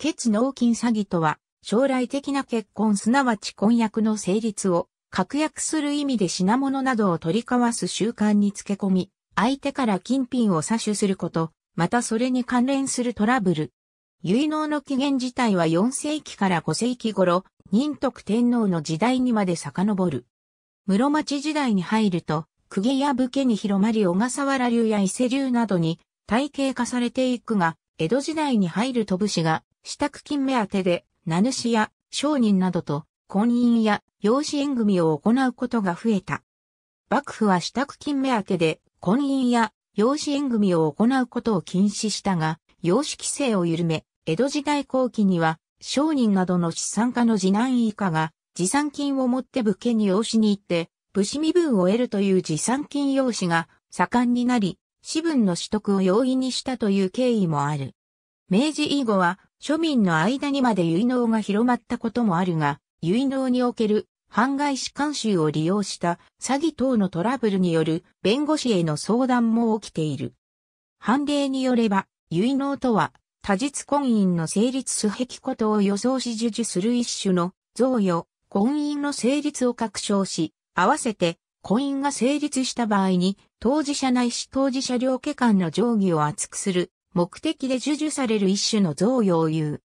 結納金詐欺とは、将来的な結婚すなわち婚約の成立を、確約する意味で品物などを取り交わす習慣につけ込み、相手から金品を詐取すること、またそれに関連するトラブル。結納の起源自体は4世紀から5世紀頃、仁徳天皇の時代にまで遡る。室町時代に入ると、公家や武家に広まり小笠原流や伊勢流などに体系化されていくが、江戸時代に入ると武士が支度金目当てで、名主や商人などと婚姻や養子縁組を行うことが増えた。幕府は支度金目当てで婚姻や養子縁組を行うことを禁止したが、養子規制を緩め、江戸時代後期には商人などの資産家の次男以下が持参金を持って武家に養子に行って、武士身分を得るという持参金養子が盛んになり、私分の取得を容易にしたという経緯もある。明治以後は庶民の間にまで結納が広まったこともあるが、結納における犯外士監修を利用した詐欺等のトラブルによる弁護士への相談も起きている。判例によれば、結納とは、多実婚姻の成立すべきことを予想し授受する一種の贈与、婚姻の成立を確証し、合わせて婚姻が成立した場合に、当事者ないし当事者両家間の定義を厚くする目的で授受される一種の贈与を言う。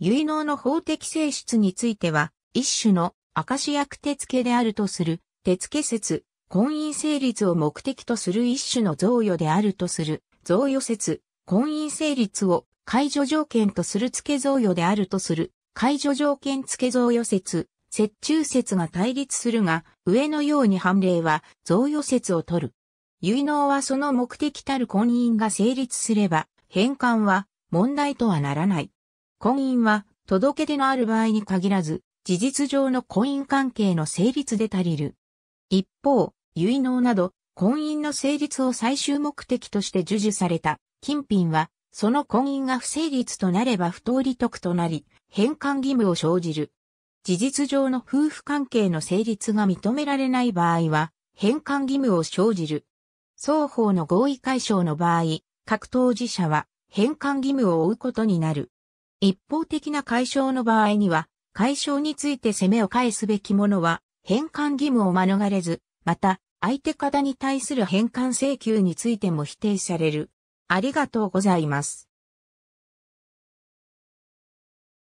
結納の法的性質については、一種の証役手付であるとする、手付説、婚姻成立を目的とする一種の贈与であるとする、贈与説、婚姻成立を解除条件とする付け贈与であるとする、解除条件付け贈与説、折衷説が対立するが、上のように判例は贈与説を取る。結納はその目的たる婚姻が成立すれば、返還は問題とはならない。婚姻は届け出のある場合に限らず、事実上の婚姻関係の成立で足りる。一方、結納など、婚姻の成立を最終目的として授受された金品は、その婚姻が不成立となれば不当利得となり、返還義務を生じる。事実上の夫婦関係の成立が認められない場合は、返還義務を生じる。双方の合意解消の場合、各当事者は返還義務を負うことになる。一方的な解消の場合には、解消について攻めを返すべきものは、返還義務を免れず、また、相手方に対する返還請求についても否定される。ありがとうございます。